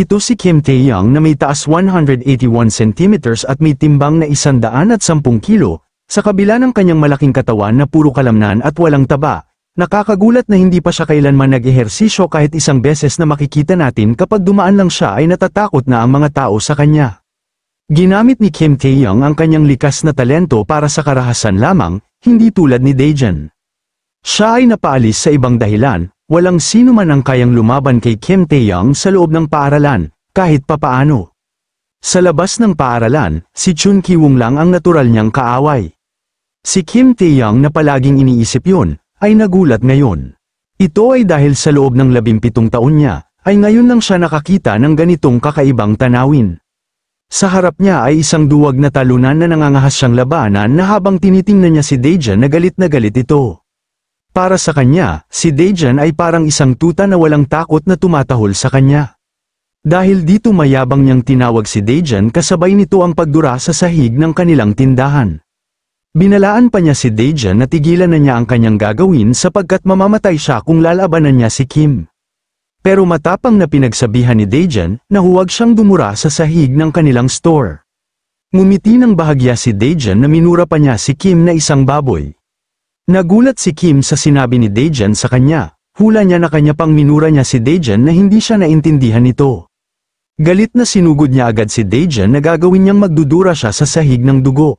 Ito si Kim Tae-young na may taas 181 cm at may timbang na 110 kilo, sa kabila ng kanyang malaking katawan na puro kalamnan at walang taba. Nakakagulat na hindi pa siya kailanman nag-ehersisyo kahit isang beses na makikita natin kapag dumaan lang siya ay natatakot na ang mga tao sa kanya. Ginamit ni Kim Tae-young ang kanyang likas na talento para sa karahasan lamang, hindi tulad ni Daejan. Siya ay napaalis sa ibang dahilan, walang sino man ang kayang lumaban kay Kim tae sa loob ng paaralan, kahit papaano. Sa labas ng paaralan, si Chun Ki-woong lang ang natural niyang kaaway. Si Kim tae na palaging iniisip yun, ay nagulat ngayon. Ito ay dahil sa loob ng labimpitong taon niya, ay ngayon lang siya nakakita ng ganitong kakaibang tanawin. Sa harap niya ay isang duwag na talunan na nangangahas siyang labanan na habang tinitingnan niya si Deja na galit na galit ito. Para sa kanya, si Dejan ay parang isang tuta na walang takot na tumatahol sa kanya. Dahil dito mayabang niyang tinawag si Dejan kasabay nito ang pagdura sa sahig ng kanilang tindahan. Binalaan pa niya si Dejan na tigilan na niya ang kanyang gagawin sapagkat mamamatay siya kung lalabanan niya si Kim. Pero matapang na pinagsabihan ni Dejan na huwag siyang dumura sa sahig ng kanilang store. Ngumiti ng bahagya si Dejan na minura pa niya si Kim na isang baboy. Nagulat si Kim sa sinabi ni Daejan sa kanya. Hula niya na kanya pang minura niya si Daejan na hindi siya naintindihan nito. Galit na sinugod niya agad si Daejan na gagawin niyang magdudura siya sa sahig ng dugo.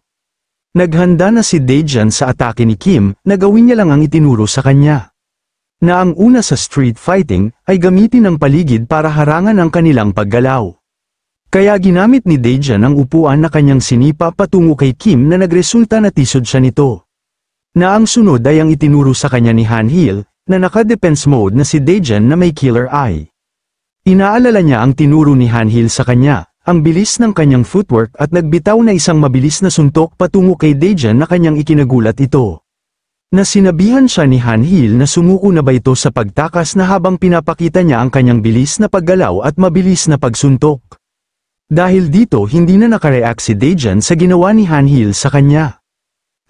Naghanda na si Daejan sa atake ni Kim na gawin niya lang ang itinuro sa kanya na ang una sa street fighting ay gamitin ang paligid para harangan ang kanilang paggalaw. Kaya ginamit ni Dejan ang upuan na kanyang sinipa patungo kay Kim na nagresulta na tisod siya nito na ang sunod ay ang itinuro sa kanya ni Han Hill, na naka-defense mode na si Dejan na may killer eye. Inaalala niya ang tinuro ni Han Hill sa kanya, ang bilis ng kanyang footwork at nagbitaw na isang mabilis na suntok patungo kay Dejan na kanyang ikinagulat ito. Na sinabihan siya ni Han Hill na sumuko na ba ito sa pagtakas na habang pinapakita niya ang kanyang bilis na paggalaw at mabilis na pagsuntok. Dahil dito hindi na nakareact si Dejan sa ginawa ni Han Hill sa kanya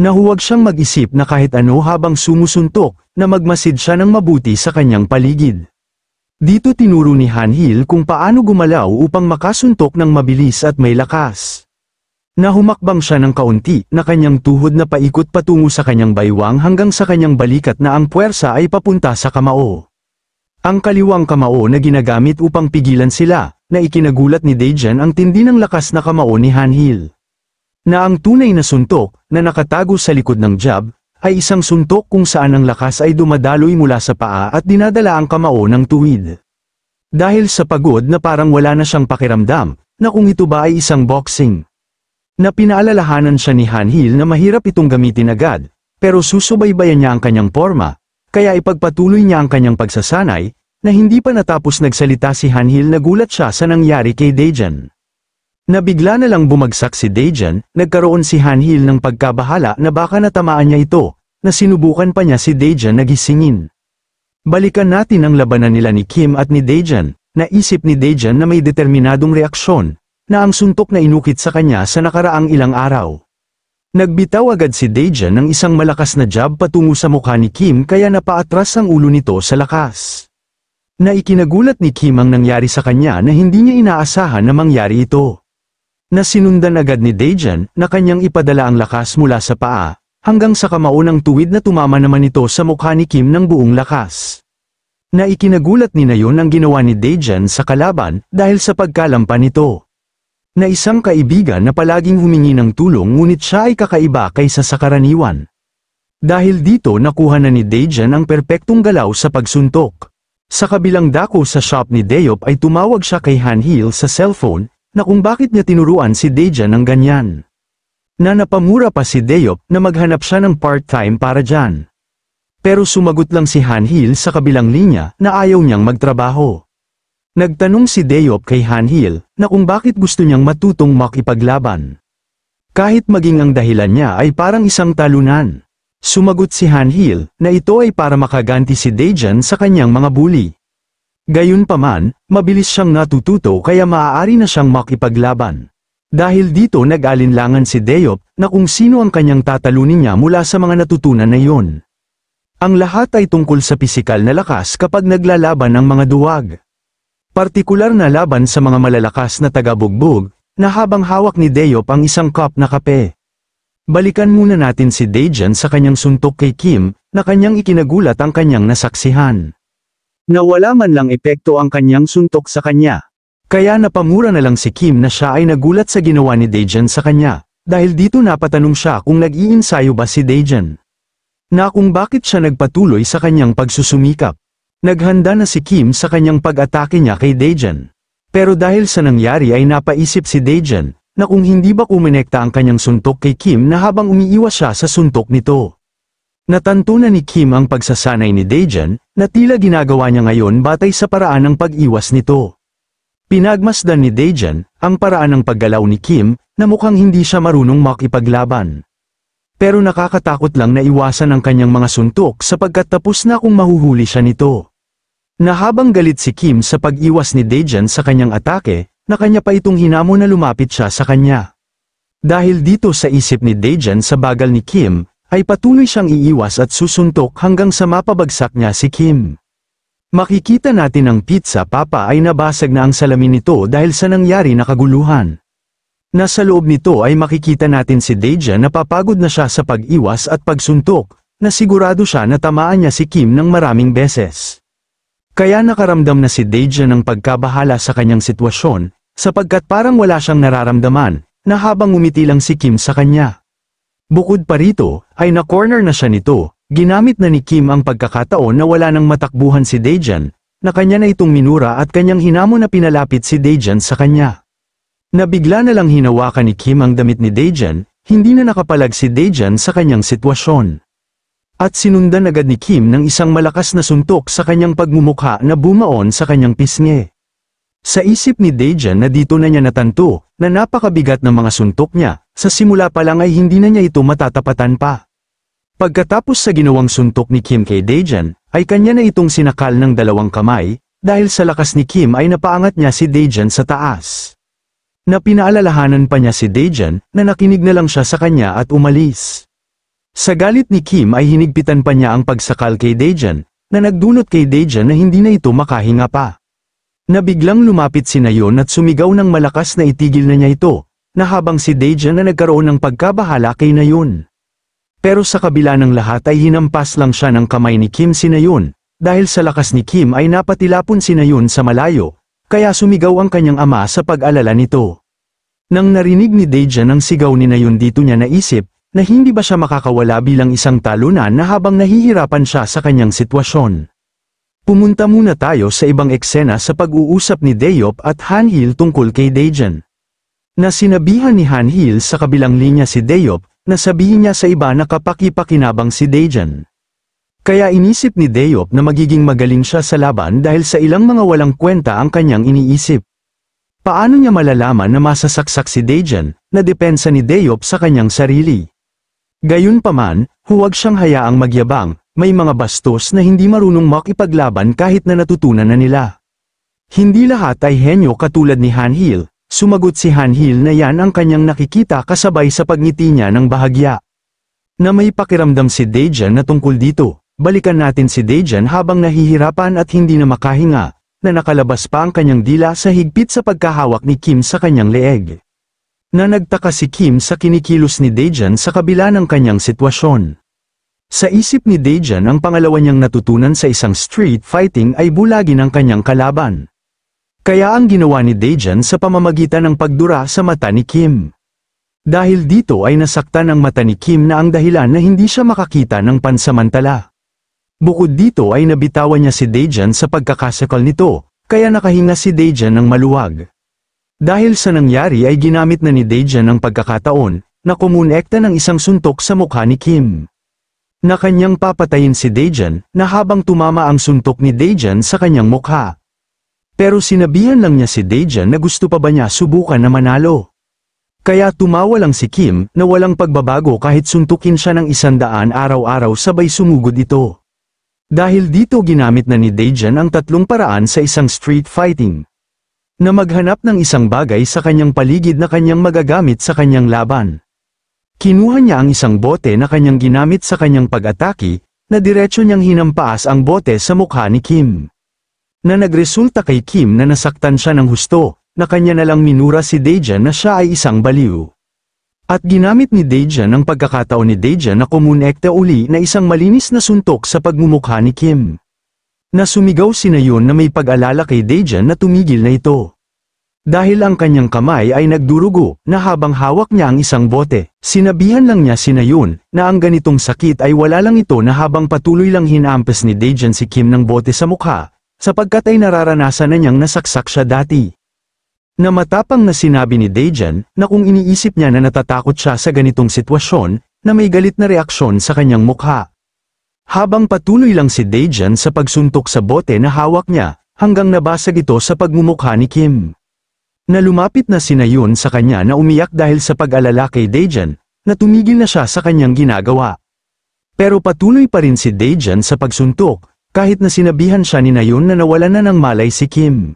na huwag siyang mag-isip na kahit ano habang sumusuntok, na magmasid siya ng mabuti sa kanyang paligid. Dito tinuro ni Han Hill kung paano gumalaw upang makasuntok ng mabilis at may lakas. Nahumakbang siya ng kaunti na kanyang tuhod na paikot patungo sa kanyang baywang hanggang sa kanyang balikat na ang puwersa ay papunta sa kamao. Ang kaliwang kamao na ginagamit upang pigilan sila, na ikinagulat ni Dejan ang tindi ng lakas na kamao ni Han Hill na ang tunay na suntok na nakatago sa likod ng jab ay isang suntok kung saan ang lakas ay dumadaloy mula sa paa at dinadala ang kamao ng tuwid. Dahil sa pagod na parang wala na siyang pakiramdam na kung ito ba ay isang boxing. Na pinaalalahanan siya ni Han Hill na mahirap itong gamitin agad, pero susubaybayan niya ang kanyang forma, kaya ipagpatuloy niya ang kanyang pagsasanay na hindi pa natapos nagsalita si Han Hill nagulat siya sa nangyari kay Dejan. Nabigla na lang bumagsak si Dejan, nagkaroon si Hanhil ng pagkabahala na baka natamaan niya ito, na sinubukan pa niya si Dejan na gisingin. Balikan natin ang labanan nila ni Kim at ni Dejan, naisip ni Dejan na may determinadong reaksyon, na ang suntok na inukit sa kanya sa nakaraang ilang araw. Nagbitaw agad si Dejan ng isang malakas na jab patungo sa mukha ni Kim kaya napaatras ang ulo nito sa lakas. Naikinagulat ni Kim ang nangyari sa kanya na hindi niya inaasahan na mangyari ito na sinundan agad ni Dejan na kanyang ipadala ang lakas mula sa paa, hanggang sa kamaunang tuwid na tumama naman ito sa mukha ni Kim ng buong lakas. Na ikinagulat ni Nayon ang ginawa ni Dejan sa kalaban dahil sa pagkalampan nito. Na isang kaibigan na palaging humingi ng tulong ngunit siya ay kakaiba kaysa sa karaniwan. Dahil dito nakuha na ni Dejan ang perpektong galaw sa pagsuntok. Sa kabilang dako sa shop ni Deop ay tumawag siya kay Han Hill sa cellphone na kung bakit niya tinuruan si Deja ng ganyan. Na napamura pa si Deyop na maghanap siya ng part-time para dyan. Pero sumagot lang si Han Hanhil sa kabilang linya na ayaw niyang magtrabaho. Nagtanong si Deyop kay Han Hanhil na kung bakit gusto niyang matutong makipaglaban. Kahit maging ang dahilan niya ay parang isang talunan. Sumagot si Han Hanhil na ito ay para makaganti si Dejan sa kanyang mga bully. Gayunpaman, mabilis siyang natututo kaya maaari na siyang makipaglaban. Dahil dito nag-alinlangan si Deop na kung sino ang kanyang tatalunin niya mula sa mga natutunan na yon. Ang lahat ay tungkol sa pisikal na lakas kapag naglalaban ang mga duwag. Partikular na laban sa mga malalakas na tagabugbog na habang hawak ni Deop ang isang cup na kape. Balikan muna natin si Dejan sa kanyang suntok kay Kim na kanyang ikinagulat ang kanyang nasaksihan na wala man lang epekto ang kanyang suntok sa kanya. Kaya napamura na lang si Kim na siya ay nagulat sa ginawa ni Daejan sa kanya, dahil dito napatanong siya kung nag-iinsayo ba si Daejan. Na kung bakit siya nagpatuloy sa kanyang pagsusumikap. Naghanda na si Kim sa kanyang pag-atake niya kay Daejan. Pero dahil sa nangyari ay napaisip si Daejan, na kung hindi ba kumonekta ang kanyang suntok kay Kim na habang umiiwas siya sa suntok nito. Natantunan ni Kim ang pagsasanay ni Daejan na tila ginagawa niya ngayon batay sa paraan ng pag-iwas nito. Pinagmasdan ni Daejan ang paraan ng paggalaw ni Kim na mukhang hindi siya marunong makipaglaban. Pero nakakatakot lang na iwasan ang kanyang mga suntok sapagkat tapos na kung mahuhuli siya nito. Nahabang galit si Kim sa pag-iwas ni Daejan sa kanyang atake, na kanya pa itong hinamo na lumapit siya sa kanya. Dahil dito sa isip ni Daejan sa bagal ni Kim, ay patuloy siyang iiwas at susuntok hanggang sa mapabagsak niya si Kim. Makikita natin ang pizza papa ay nabasag na ang salamin nito dahil sa nangyari na kaguluhan. Nasa loob nito ay makikita natin si Deja na papagod na siya sa pag-iwas at pagsuntok, na sigurado siya na tamaan niya si Kim ng maraming beses. Kaya nakaramdam na si Deja ng pagkabahala sa kanyang sitwasyon, sapagkat parang wala siyang nararamdaman, na habang umiti lang si Kim sa kanya. Bukod pa rito, ay na-corner na siya nito, ginamit na ni Kim ang pagkakataon na wala nang matakbuhan si Dejan, na kanya na itong minura at kanyang hinamo na pinalapit si Dejan sa kanya. Nabigla na lang hinawakan ni Kim ang damit ni Dejan, hindi na nakapalag si Dejan sa kanyang sitwasyon. At sinundan agad ni Kim ng isang malakas na suntok sa kanyang pagmumukha na bumaon sa kanyang pisngi. Sa isip ni Dejan na dito na niya natanto na napakabigat ng mga suntok niya sa simula pa lang ay hindi na niya ito matatapatan pa. Pagkatapos sa ginawang suntok ni Kim K. Daejan, ay kanya na itong sinakal ng dalawang kamay, dahil sa lakas ni Kim ay napaangat niya si Daejan sa taas. Napinaalalahanan pa niya si Daejan na nakinig na lang siya sa kanya at umalis. Sa galit ni Kim ay hinigpitan pa niya ang pagsakal kay Daejan, na nagdulot kay Daejan na hindi na ito makahinga pa. Nabiglang lumapit si Nayon at sumigaw ng malakas na itigil na niya ito, na habang si Deja na nagkaroon ng pagkabahala kay Nayon. Pero sa kabila ng lahat ay hinampas lang siya ng kamay ni Kim si Nayon, dahil sa lakas ni Kim ay napatilapon si Nayon sa malayo, kaya sumigaw ang kanyang ama sa pag-alala nito. Nang narinig ni Deja ang sigaw ni Nayon dito niya naisip, na hindi ba siya makakawala bilang isang talunan na habang nahihirapan siya sa kanyang sitwasyon. Pumunta muna tayo sa ibang eksena sa pag-uusap ni Deyop at Hanhil tungkol kay Dejan na sinabihan ni Han Hil sa kabilang linya si Deyop na sabihin niya sa iba na kapakipakinabang si Dejan. Kaya inisip ni Deyop na magiging magaling siya sa laban dahil sa ilang mga walang kwenta ang kanyang iniisip. Paano niya malalaman na masasaksak si Dejan na depensa ni Deyop sa kanyang sarili? Gayunpaman, huwag siyang hayaang magyabang, may mga bastos na hindi marunong makipaglaban kahit na natutunan na nila. Hindi lahat ay henyo katulad ni Han Hill, Sumagot si Hanhil na yan ang kanyang nakikita kasabay sa pagngiti niya ng bahagya. Na may pakiramdam si Dejan na tungkol dito, balikan natin si Dejan habang nahihirapan at hindi na makahinga, na nakalabas pa ang kanyang dila sa higpit sa pagkahawak ni Kim sa kanyang leeg. Na nagtaka si Kim sa kinikilos ni Dejan sa kabila ng kanyang sitwasyon. Sa isip ni Dejan ang pangalawa niyang natutunan sa isang street fighting ay bulagin ng kanyang kalaban. Kaya ang ginawa ni Dajan sa pamamagitan ng pagdura sa mata ni Kim. Dahil dito ay nasaktan ang mata ni Kim na ang dahilan na hindi siya makakita ng pansamantala. Bukod dito ay nabitawan niya si Dajan sa pagkakasakal nito, kaya nakahinga si Dajan ng maluwag. Dahil sa nangyari ay ginamit na ni Dajan ang pagkakataon na kumonekta ng isang suntok sa mukha ni Kim. Na kanyang papatayin si Dajan na habang tumama ang suntok ni Dajan sa kanyang mukha, pero sinabihan lang niya si Dejan na gusto pa ba niya subukan na manalo. Kaya tumawa lang si Kim na walang pagbabago kahit suntukin siya ng isandaan araw-araw sabay sumugod ito. Dahil dito ginamit na ni Dejan ang tatlong paraan sa isang street fighting. Na maghanap ng isang bagay sa kanyang paligid na kanyang magagamit sa kanyang laban. Kinuha niya ang isang bote na kanyang ginamit sa kanyang pag-ataki, na diretso niyang hinampaas ang bote sa mukha ni Kim na nagresulta kay Kim na nasaktan siya ng husto, na kanya na lang minura si Deja na siya ay isang baliw. At ginamit ni Deja ng pagkakataon ni Deja na kumonekta uli na isang malinis na suntok sa pagmumukha ni Kim. Na sumigaw si Nayon na may pag-alala kay Deja na tumigil na ito. Dahil ang kanyang kamay ay nagdurugo na habang hawak niya ang isang bote, sinabihan lang niya si Nayon na ang ganitong sakit ay wala lang ito na habang patuloy lang hinampas ni Dejan si Kim ng bote sa mukha, sapagkat ay nararanasan na niyang nasaksak siya dati. Na matapang na sinabi ni Dejan na kung iniisip niya na natatakot siya sa ganitong sitwasyon, na may galit na reaksyon sa kanyang mukha. Habang patuloy lang si Dejan sa pagsuntok sa bote na hawak niya, hanggang nabasag ito sa pagmumukha ni Kim. Na lumapit na si sinayon sa kanya na umiyak dahil sa pag-alala kay Dejan, na tumigil na siya sa kanyang ginagawa. Pero patuloy pa rin si Dejan sa pagsuntok, kahit na sinabihan siya ni Nayon na nawalan na ng malay si Kim.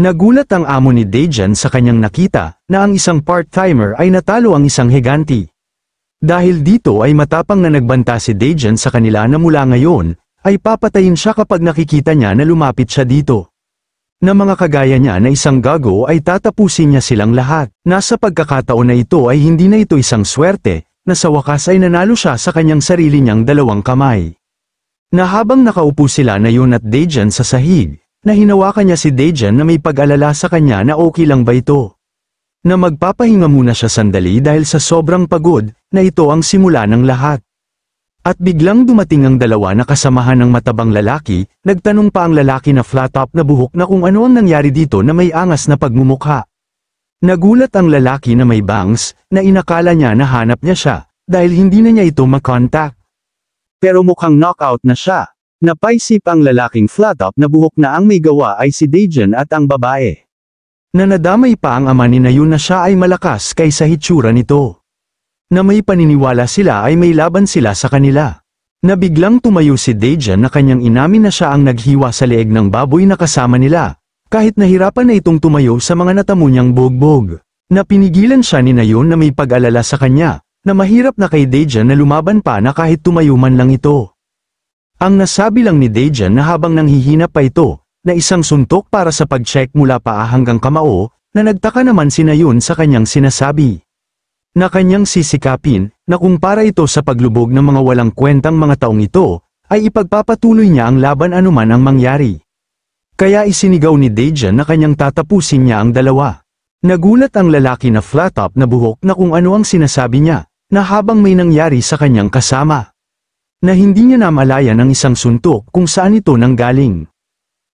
Nagulat ang amo ni Dejan sa kanyang nakita na ang isang part-timer ay natalo ang isang higanti. Dahil dito ay matapang na nagbanta si Dejan sa kanila na mula ngayon, ay papatayin siya kapag nakikita niya na lumapit siya dito. Na mga kagaya niya na isang gago ay tatapusin niya silang lahat. Nasa pagkakataon na ito ay hindi na ito isang swerte, na sa wakas ay nanalo siya sa kanyang sarili niyang dalawang kamay na habang nakaupo sila na yun at Dejan sa sahig, na hinawakan niya si Dejan na may pag-alala sa kanya na okay lang ba ito. Na magpapahinga muna siya sandali dahil sa sobrang pagod na ito ang simula ng lahat. At biglang dumating ang dalawa na kasamahan ng matabang lalaki, nagtanong pa ang lalaki na flat top na buhok na kung ano ang nangyari dito na may angas na pagmumukha. Nagulat ang lalaki na may bangs, na inakala niya na hanap niya siya, dahil hindi na niya ito makontakt. Pero mukhang knockout na siya. Napaisip ang lalaking flat flatop na buhok na ang may gawa ay si Dejan at ang babae. Nanadamay pa ang ama ni Nayun na siya ay malakas kaysa hitsura nito. Na may paniniwala sila ay may laban sila sa kanila. Nabiglang tumayo si Dejan na kanyang inamin na siya ang naghiwa sa leeg ng baboy na kasama nila, kahit nahirapan na itong tumayo sa mga natamo niyang bogbog. Napinigilan siya ni Nayon na may pag-alala sa kanya, na mahirap na kay Dejan na lumaban pa na kahit tumayo man lang ito. Ang nasabi lang ni Dejan na habang nanghihina pa ito, na isang suntok para sa pag-check mula paa hanggang kamao, na nagtaka naman sinayon sa kanyang sinasabi. Na kanyang sisikapin, na kung para ito sa paglubog ng mga walang kwentang mga taong ito, ay ipagpapatuloy niya ang laban anuman ang mangyari. Kaya isinigaw ni Dejan na kanyang tatapusin niya ang dalawa. Nagulat ang lalaki na flat-top na buhok na kung ano ang sinasabi niya, na habang may nangyari sa kanyang kasama, na hindi niya namalayan ang isang suntok kung saan ito nanggaling.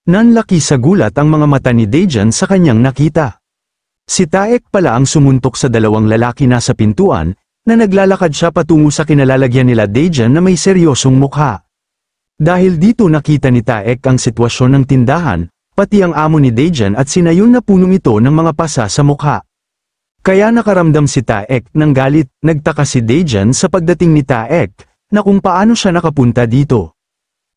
Nanlaki sa gulat ang mga mata ni Dejan sa kanyang nakita. Si Taek pala ang sumuntok sa dalawang lalaki na sa pintuan na naglalakad siya patungo sa kinalalagyan nila Dejan na may seryosong mukha. Dahil dito nakita ni Taek ang sitwasyon ng tindahan, pati ang amo ni Dejan at sinayon na punong ito ng mga pasa sa mukha. Kaya nakaramdam si Taek ng galit, nagtaka si Dejan sa pagdating ni Taek, na kung paano siya nakapunta dito.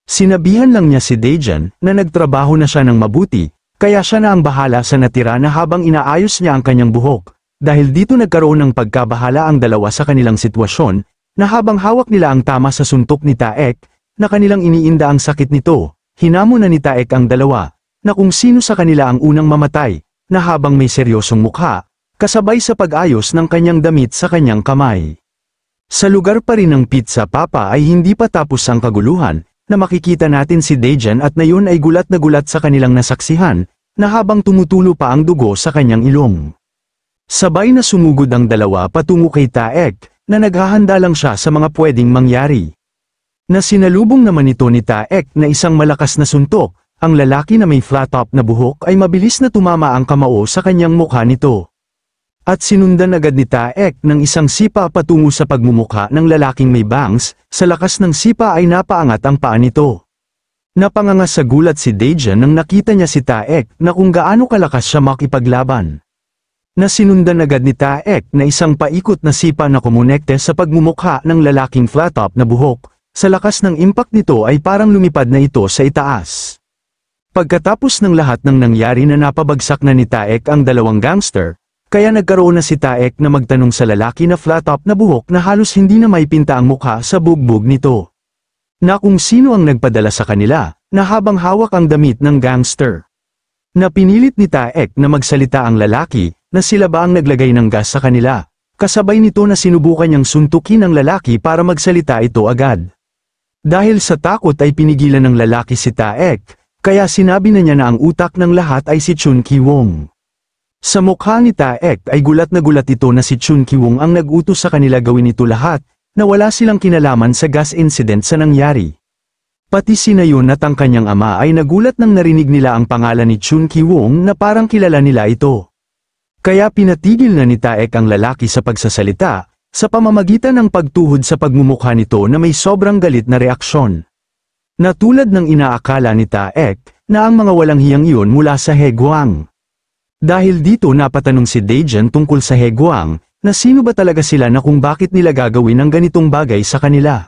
Sinabihan lang niya si Dejan na nagtrabaho na siya ng mabuti, kaya siya na ang bahala sa natira na habang inaayos niya ang kanyang buhok, dahil dito nagkaroon ng pagkabahala ang dalawa sa kanilang sitwasyon, na habang hawak nila ang tama sa suntok ni Taek, na kanilang iniinda ang sakit nito, hinamo na ni Taek ang dalawa, na kung sino sa kanila ang unang mamatay, na habang may seryosong mukha, kasabay sa pag-ayos ng kanyang damit sa kanyang kamay. Sa lugar pa rin ng Pizza Papa ay hindi pa tapos ang kaguluhan, na makikita natin si Dejan at na yun ay gulat na gulat sa kanilang nasaksihan, na habang tumutulo pa ang dugo sa kanyang ilong. Sabay na sumugod ang dalawa patungo kay Taek, na naghahanda lang siya sa mga pwedeng mangyari. Na sinalubong naman ito ni Taek na isang malakas na suntok, ang lalaki na may flat top na buhok ay mabilis na tumama ang kamao sa kanyang mukha nito at sinundan agad ni Taek ng isang sipa patungo sa pagmumuka ng lalaking may bangs, sa lakas ng sipa ay napaangat ang paa nito. Napanganga sa gulat si Deja nang nakita niya si Taek na kung gaano kalakas siya makipaglaban. Nasinundan agad ni Taek na isang paikot na sipa na kumonekte sa pagmumukha ng lalaking flat top na buhok, sa lakas ng impact nito ay parang lumipad na ito sa itaas. Pagkatapos ng lahat ng nangyari na napabagsak na ni Taek ang dalawang gangster, kaya nagkaroon na si Taek na magtanong sa lalaki na flat top na buhok na halos hindi na may pinta ang mukha sa bugbog nito. Na kung sino ang nagpadala sa kanila, na habang hawak ang damit ng gangster. Na pinilit ni Taek na magsalita ang lalaki, na sila ba ang naglagay ng gas sa kanila. Kasabay nito na sinubukan niyang suntukin ang lalaki para magsalita ito agad. Dahil sa takot ay pinigilan ng lalaki si Taek, kaya sinabi na niya na ang utak ng lahat ay si Chun Ki Wong. Sa mukha ni Taek ay gulat na gulat ito na si Chun Kiwong ang nag-utos sa kanila gawin ito lahat, na wala silang kinalaman sa gas incident sa nangyari. Pati si Nayon at ang kanyang ama ay nagulat nang narinig nila ang pangalan ni Chun Kiwong na parang kilala nila ito. Kaya pinatigil na ni Taek ang lalaki sa pagsasalita, sa pamamagitan ng pagtuhod sa pagmumukha nito na may sobrang galit na reaksyon. Natulad tulad ng inaakala ni Taek, na ang mga walang hiyang iyon mula sa Heguang. Dahil dito napatanong si Dejan tungkol sa Heguang, na sino ba talaga sila na kung bakit nila gagawin ang ganitong bagay sa kanila.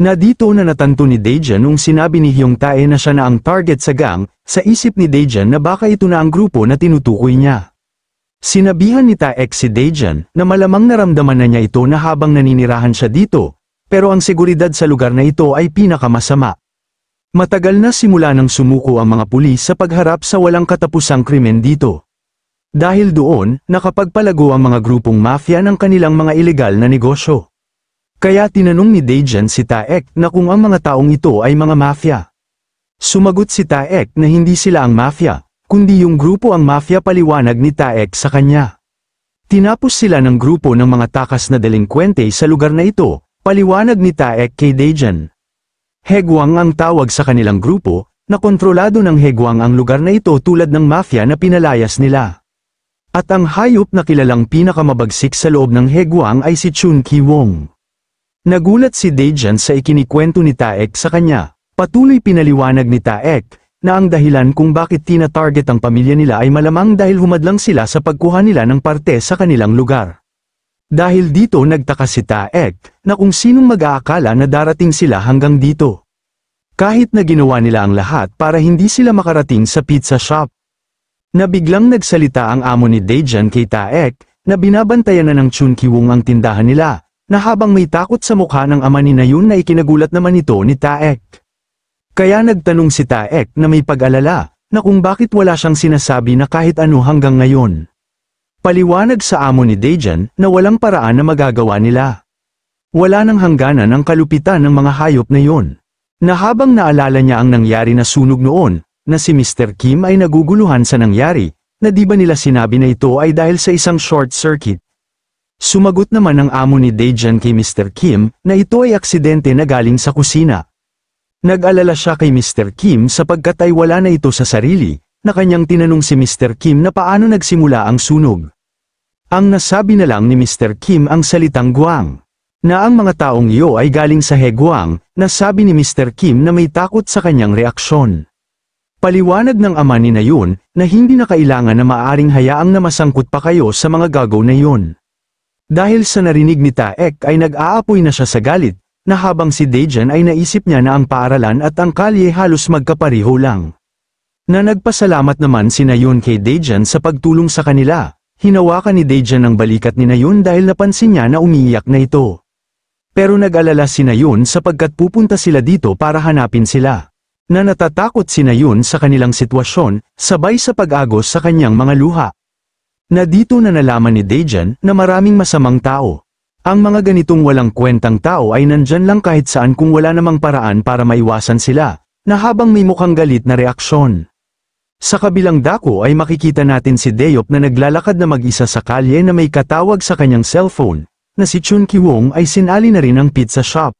Na dito na natanto ni Dejan nung sinabi ni Hyung Tae na siya na ang target sa gang, sa isip ni Dejan na baka ito na ang grupo na tinutukoy niya. Sinabihan ni Taek si Dejan na malamang naramdaman na niya ito na habang naninirahan siya dito, pero ang seguridad sa lugar na ito ay pinakamasama. Matagal na simula nang sumuko ang mga pulis sa pagharap sa walang katapusang krimen dito. Dahil doon, nakapagpalago ang mga grupong mafia ng kanilang mga ilegal na negosyo. Kaya tinanong ni Dejan si Taek na kung ang mga taong ito ay mga mafia. Sumagot si Taek na hindi sila ang mafia, kundi yung grupo ang mafia paliwanag ni Taek sa kanya. Tinapos sila ng grupo ng mga takas na delinkwente sa lugar na ito, paliwanag ni Taek kay Dejan. Hegwang ang tawag sa kanilang grupo, na kontrolado ng Hegwang ang lugar na ito tulad ng mafia na pinalayas nila. At ang hayop na kilalang pinakamabagsik sa loob ng Heguang ay si Chun Ki Wong. Nagulat si Dejan sa ikinikwento ni Taek sa kanya. Patuloy pinaliwanag ni Taek na ang dahilan kung bakit tina-target ang pamilya nila ay malamang dahil humadlang sila sa pagkuha nila ng parte sa kanilang lugar. Dahil dito nagtaka si Taek na kung sinong mag-aakala na darating sila hanggang dito. Kahit na ginawa nila ang lahat para hindi sila makarating sa pizza shop na biglang nagsalita ang amo ni Dejan kay Taek, na binabantayan na ng Chun Kiwong ang tindahan nila, na habang may takot sa mukha ng ama ni Nayun na ikinagulat naman ito ni Taek. Kaya nagtanong si Taek na may pag-alala, na kung bakit wala siyang sinasabi na kahit ano hanggang ngayon. Paliwanag sa amo ni Dejan na walang paraan na magagawa nila. Wala nang hangganan ang kalupitan ng mga hayop na yun. Na habang naalala niya ang nangyari na sunog noon, na si Mr. Kim ay naguguluhan sa nangyari, na di ba nila sinabi na ito ay dahil sa isang short circuit. Sumagot naman ang amo ni Dejan kay Mr. Kim na ito ay aksidente na galing sa kusina. Nag-alala siya kay Mr. Kim sapagkat ay wala na ito sa sarili, na kanyang tinanong si Mr. Kim na paano nagsimula ang sunog. Ang nasabi na lang ni Mr. Kim ang salitang guang. Na ang mga taong iyo ay galing sa Heguang, na sabi ni Mr. Kim na may takot sa kanyang reaksyon. Paliwanag ng ama ni Nayon na hindi na kailangan na maaring hayaang na masangkot pa kayo sa mga gagaw na yon. Dahil sa narinig ni Taek ay nag-aapoy na siya sa galit, na habang si Dejan ay naisip niya na ang paaralan at ang kalye halos magkapariho lang. Na nagpasalamat naman si Nayon kay Dejan sa pagtulong sa kanila, hinawakan ni Dejan ang balikat ni Nayun dahil napansin niya na umiiyak na ito. Pero nag-alala si Nayun sapagkat pupunta sila dito para hanapin sila na natatakot si Nayun sa kanilang sitwasyon, sabay sa pag-agos sa kanyang mga luha. Na dito na nalaman ni Dejan na maraming masamang tao. Ang mga ganitong walang kwentang tao ay nandyan lang kahit saan kung wala namang paraan para maiwasan sila, na habang may mukhang galit na reaksyon. Sa kabilang dako ay makikita natin si Deyop na naglalakad na mag-isa sa kalye na may katawag sa kanyang cellphone, na si Chun Kiwong ay sinali na rin ang pizza shop.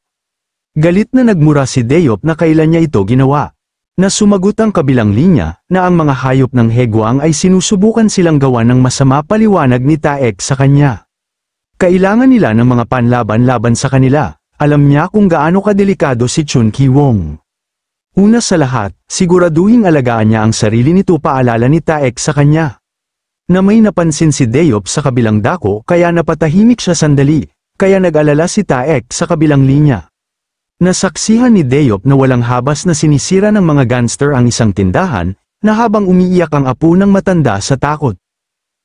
Galit na nagmura si Deyop na kailan niya ito ginawa. Na sumagot ang kabilang linya na ang mga hayop ng Hegwang ay sinusubukan silang gawa ng masama paliwanag ni Taek sa kanya. Kailangan nila ng mga panlaban laban sa kanila, alam niya kung gaano kadelikado si Chun Ki Wong. Una sa lahat, siguraduhin alagaan niya ang sarili nito paalala ni Taek sa kanya. Na may napansin si Deyop sa kabilang dako kaya napatahimik siya sandali, kaya nag-alala si Taek sa kabilang linya. Nasaksihan ni Deyop na walang habas na sinisira ng mga gangster ang isang tindahan, na habang umiiyak ang apo ng matanda sa takot.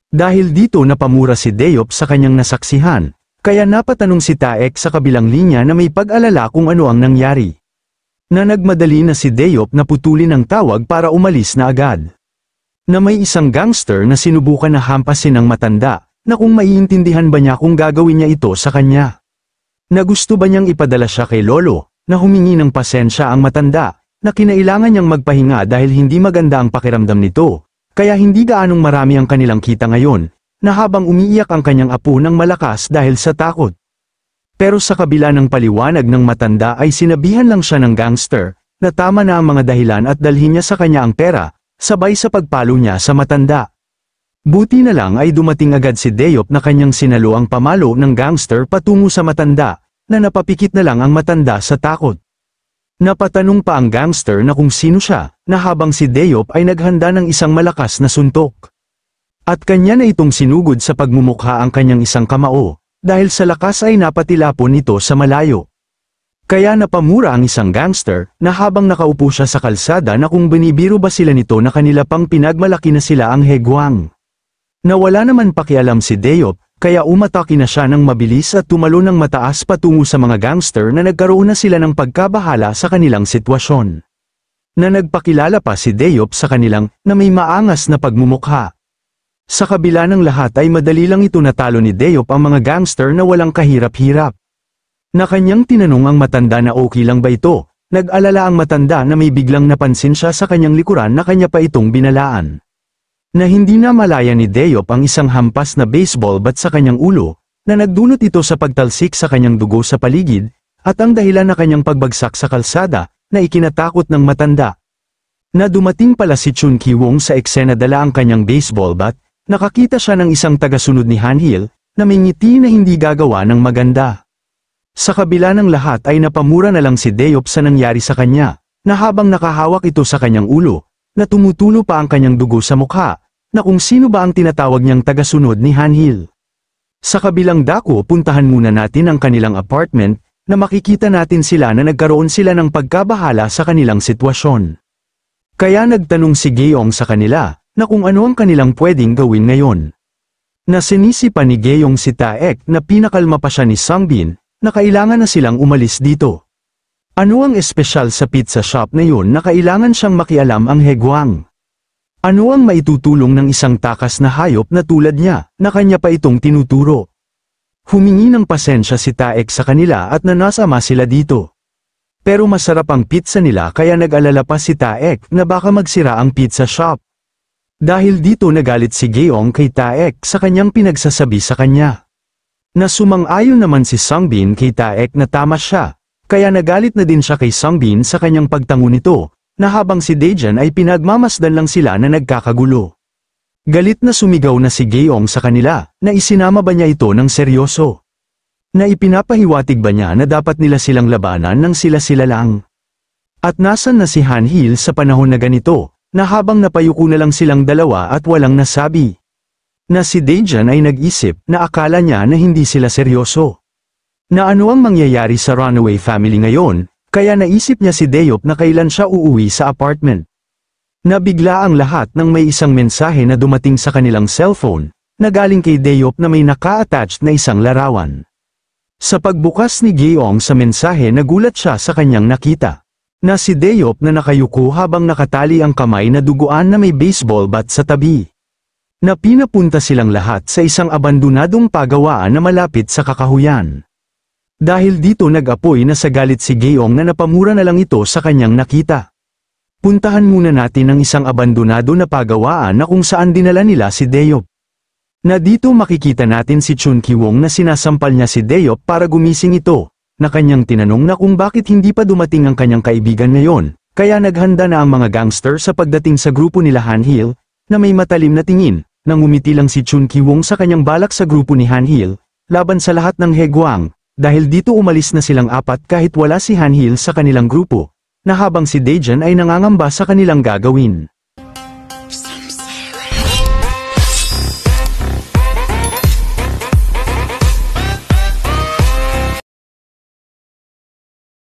Dahil dito napamura si Deyop sa kanyang nasaksihan, kaya napatanong si Taek sa kabilang linya na may pag-alala kung ano ang nangyari. Na nagmadali na si Deyop na putulin ang tawag para umalis na agad. Na may isang gangster na sinubukan na hampasin ang matanda, na kung maiintindihan ba niya kung gagawin niya ito sa kanya na gusto ba niyang ipadala siya kay Lolo, na humingi ng pasensya ang matanda, na kinailangan niyang magpahinga dahil hindi maganda ang pakiramdam nito, kaya hindi gaanong marami ang kanilang kita ngayon, na habang umiiyak ang kanyang apo ng malakas dahil sa takot. Pero sa kabila ng paliwanag ng matanda ay sinabihan lang siya ng gangster, na tama na ang mga dahilan at dalhin niya sa kanya ang pera, sabay sa pagpalo niya sa matanda. Buti na lang ay dumating agad si Deyop na kanyang sinalo ang pamalo ng gangster patungo sa matanda, na napapikit na lang ang matanda sa takot. Napatanong pa ang gangster na kung sino siya, na habang si Deyop ay naghanda ng isang malakas na suntok. At kanya na itong sinugod sa pagmumukha ang kanyang isang kamao, dahil sa lakas ay napatilapon ito sa malayo. Kaya napamura ang isang gangster na habang nakaupo siya sa kalsada na kung binibiro ba sila nito na kanila pang pinagmalaki na sila ang Heguang. Nawala naman pakialam si Deyop kaya umatake na siya ng mabilis at tumalo ng mataas patungo sa mga gangster na nagkaroon na sila ng pagkabahala sa kanilang sitwasyon. Na nagpakilala pa si Deyop sa kanilang na may maangas na pagmumukha. Sa kabila ng lahat ay madali lang ito natalo ni Deyop ang mga gangster na walang kahirap-hirap. Na kanyang tinanong ang matanda na okay lang ba ito, nag-alala ang matanda na may biglang napansin siya sa kanyang likuran na kanya pa itong binalaan na hindi na malaya ni Deyop ang isang hampas na baseball bat sa kanyang ulo, na nagdunot ito sa pagtalsik sa kanyang dugo sa paligid, at ang dahilan na kanyang pagbagsak sa kalsada, na ikinatakot ng matanda. Na dumating pala si Chun Ki-wong sa eksena dala ang kanyang baseball bat, nakakita siya ng isang tagasunod ni Han Hill, na may ngiti na hindi gagawa ng maganda. Sa kabila ng lahat ay napamura na lang si Deyop sa nangyari sa kanya, na habang nakahawak ito sa kanyang ulo, na tumutulo pa ang kanyang dugo sa mukha, na kung sino ba ang tinatawag niyang tagasunod ni Hanhil. Sa kabilang dako puntahan muna natin ang kanilang apartment na makikita natin sila na nagkaroon sila ng pagkabahala sa kanilang sitwasyon. Kaya nagtanong si Geyong sa kanila na kung ano ang kanilang pwedeng gawin ngayon. Na Nasinisipan ni Geyong si Taek na pinakalma pa siya ni Sangbin na kailangan na silang umalis dito. Ano ang espesyal sa pizza shop na yun na kailangan siyang makialam ang hegwang? Ano ang maitutulong ng isang takas na hayop na tulad niya, na kanya pa itong tinuturo? Humingi ng pasensya si Taek sa kanila at nanasama sila dito. Pero masarap ang pizza nila kaya nag-alala pa si Taek na baka magsira ang pizza shop. Dahil dito nagalit si Geong kay Taek sa kanyang pinagsasabi sa kanya. Na sumang ayon naman si Sangbin kay Taek na tama siya kaya nagalit na din siya kay Sangbin sa kanyang pagtango nito, na habang si Dejan ay pinagmamasdan lang sila na nagkakagulo. Galit na sumigaw na si Gayong sa kanila, na isinama ba niya ito ng seryoso? Na ipinapahiwatig ba niya na dapat nila silang labanan ng sila-sila lang? At nasan na si Han Hil sa panahon na ganito, na habang napayuko na lang silang dalawa at walang nasabi? Na si Dejan ay nag-isip na akala niya na hindi sila seryoso na ano ang mangyayari sa runaway family ngayon, kaya naisip niya si Deyop na kailan siya uuwi sa apartment. Nabigla ang lahat nang may isang mensahe na dumating sa kanilang cellphone, na galing kay Deyop na may naka-attached na isang larawan. Sa pagbukas ni Gyeong sa mensahe nagulat siya sa kanyang nakita na si Deyop na nakayuko habang nakatali ang kamay na duguan na may baseball bat sa tabi. Napinapunta silang lahat sa isang abandonadong pagawaan na malapit sa kakahuyan. Dahil dito nag-apoy na sa galit si Gayong na napamura na lang ito sa kanyang nakita. Puntahan muna natin ang isang abandonado na pagawaan na kung saan dinala nila si Deyop. Na dito makikita natin si Chun Kiwong na sinasampal niya si Deyop para gumising ito, na kanyang tinanong na kung bakit hindi pa dumating ang kanyang kaibigan ngayon, kaya naghanda na ang mga gangster sa pagdating sa grupo nila Han Hill, na may matalim na tingin, nang umiti lang si Chun Kiwong sa kanyang balak sa grupo ni Han Hill, laban sa lahat ng Hegwang, dahil dito umalis na silang apat kahit wala si Hanhil sa kanilang grupo, na habang si Dajan ay nangangamba sa kanilang gagawin.